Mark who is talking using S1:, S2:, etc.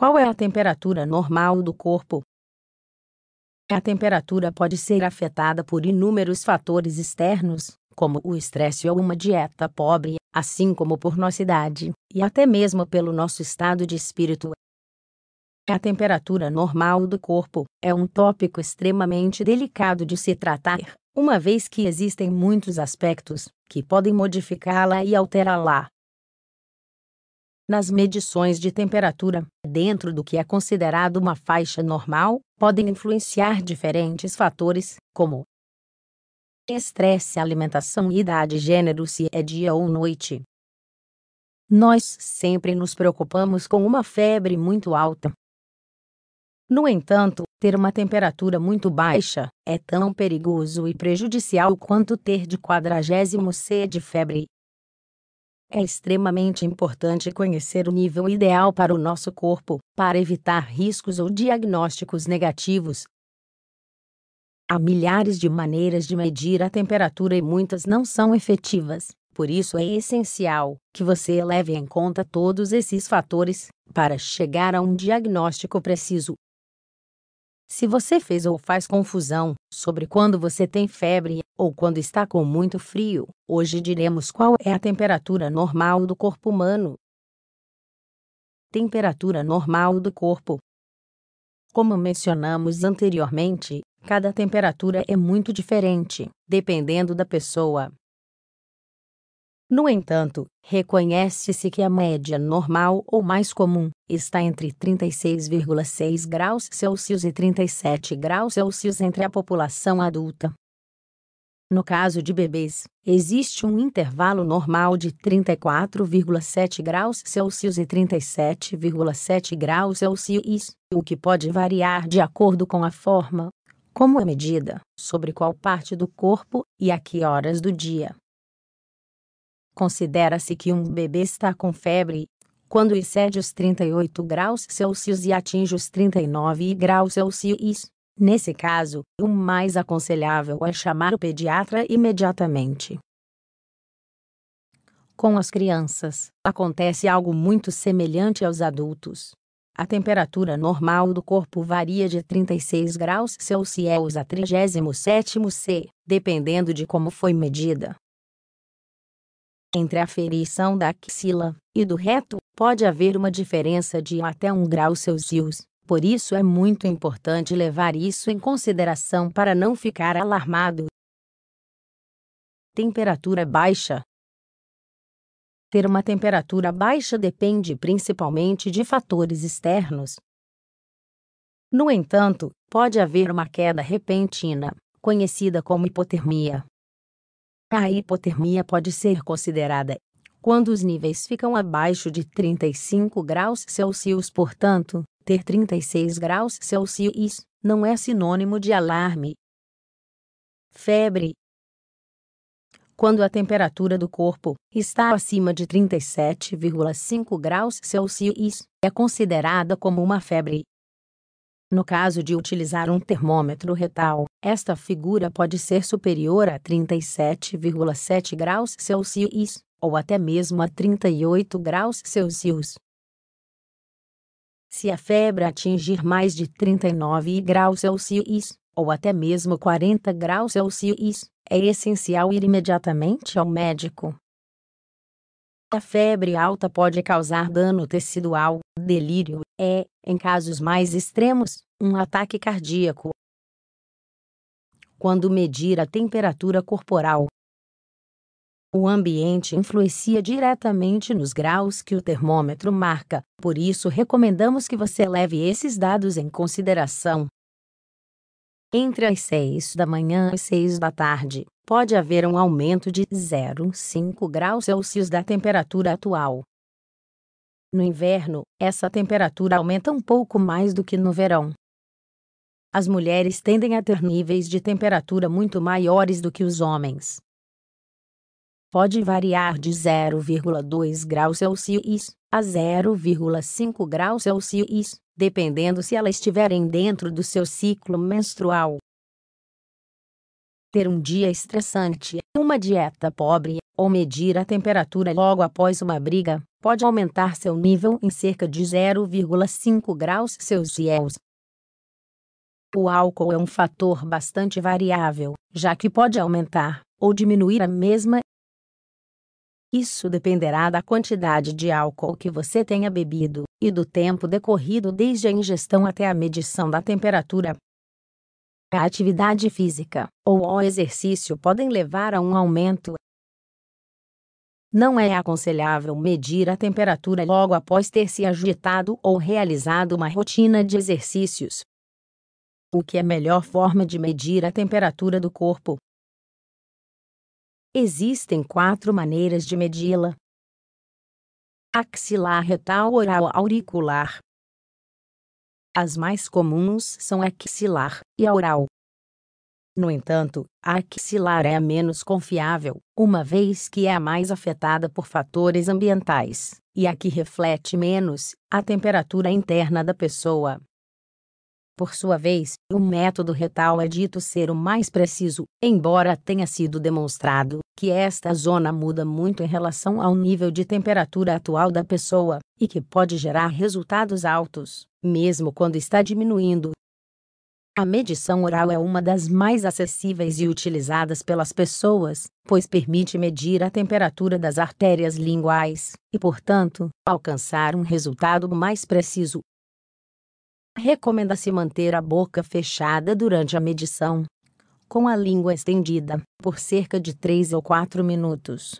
S1: Qual é a temperatura normal do corpo? A temperatura pode ser afetada por inúmeros fatores externos, como o estresse ou uma dieta pobre, assim como por nossa idade e até mesmo pelo nosso estado de espírito. A temperatura normal do corpo é um tópico extremamente delicado de se tratar, uma vez que existem muitos aspectos que podem modificá-la e alterá-la nas medições de temperatura, dentro do que é considerado uma faixa normal, podem influenciar diferentes fatores, como estresse, alimentação, idade, gênero, se é dia ou noite. Nós sempre nos preocupamos com uma febre muito alta. No entanto, ter uma temperatura muito baixa é tão perigoso e prejudicial quanto ter de quadragésimo C de febre, é extremamente importante conhecer o nível ideal para o nosso corpo, para evitar riscos ou diagnósticos negativos. Há milhares de maneiras de medir a temperatura e muitas não são efetivas, por isso é essencial que você leve em conta todos esses fatores para chegar a um diagnóstico preciso. Se você fez ou faz confusão sobre quando você tem febre ou quando está com muito frio, hoje diremos qual é a temperatura normal do corpo humano. Temperatura normal do corpo. Como mencionamos anteriormente, cada temperatura é muito diferente, dependendo da pessoa. No entanto, reconhece-se que a média normal ou mais comum está entre 36,6 graus Celsius e 37 graus Celsius entre a população adulta. No caso de bebês, existe um intervalo normal de 34,7 graus Celsius e 37,7 graus Celsius, o que pode variar de acordo com a forma, como é medida, sobre qual parte do corpo e a que horas do dia. Considera-se que um bebê está com febre quando excede os 38 graus Celsius e atinge os 39 graus Celsius. Nesse caso, o mais aconselhável é chamar o pediatra imediatamente. Com as crianças, acontece algo muito semelhante aos adultos. A temperatura normal do corpo varia de 36 graus Celsius a 37 C, dependendo de como foi medida. Entre a ferição da axila e do reto, pode haver uma diferença de até um grau Celsius. Por isso é muito importante levar isso em consideração para não ficar alarmado. Temperatura baixa. Ter uma temperatura baixa depende principalmente de fatores externos. No entanto, pode haver uma queda repentina, conhecida como hipotermia, a hipotermia pode ser considerada quando os níveis ficam abaixo de 35 graus Celsius, portanto, ter 36 graus Celsius não é sinônimo de alarme. Febre quando a temperatura do corpo está acima de 37,5 graus Celsius, é considerada como uma febre. No caso de utilizar um termômetro retal, esta figura pode ser superior a 37,7 graus Celsius, ou até mesmo a 38 graus Celsius. Se a febre atingir mais de 39 graus Celsius, ou até mesmo 40 graus Celsius, é essencial ir imediatamente ao médico. A febre alta pode causar dano tecidual, delírio é, em casos mais extremos, um ataque cardíaco. Quando medir a temperatura corporal, o ambiente influencia diretamente nos graus que o termômetro marca, por isso recomendamos que você leve esses dados em consideração. Entre as 6 da manhã e 6 da tarde, pode haver um aumento de 0,5 graus Celsius da temperatura atual. No inverno, essa temperatura aumenta um pouco mais do que no verão. As mulheres tendem a ter níveis de temperatura muito maiores do que os homens. Pode variar de 0,2 graus Celsius a 0,5 graus Celsius, dependendo se elas estiverem dentro do seu ciclo menstrual. Ter um dia estressante uma dieta pobre, ou medir a temperatura logo após uma briga, pode aumentar seu nível em cerca de 0,5 graus Celsius. O álcool é um fator bastante variável, já que pode aumentar ou diminuir a mesma. Isso dependerá da quantidade de álcool que você tenha bebido e do tempo decorrido desde a ingestão até a medição da temperatura. A atividade física ou o exercício podem levar a um aumento. Não é aconselhável medir a temperatura logo após ter se agitado ou realizado uma rotina de exercícios. O que é a melhor forma de medir a temperatura do corpo? Existem quatro maneiras de medi-la: axilar, retal, oral, auricular. As mais comuns são a axilar e a oral. No entanto, a axilar é a menos confiável, uma vez que é a mais afetada por fatores ambientais, e a que reflete menos a temperatura interna da pessoa. Por sua vez, o método retal é dito ser o mais preciso, embora tenha sido demonstrado que esta zona muda muito em relação ao nível de temperatura atual da pessoa e que pode gerar resultados altos, mesmo quando está diminuindo. A medição oral é uma das mais acessíveis e utilizadas pelas pessoas, pois permite medir a temperatura das artérias linguais e, portanto, alcançar um resultado mais preciso Recomenda-se manter a boca fechada durante a medição, com a língua estendida, por cerca de 3 ou 4 minutos.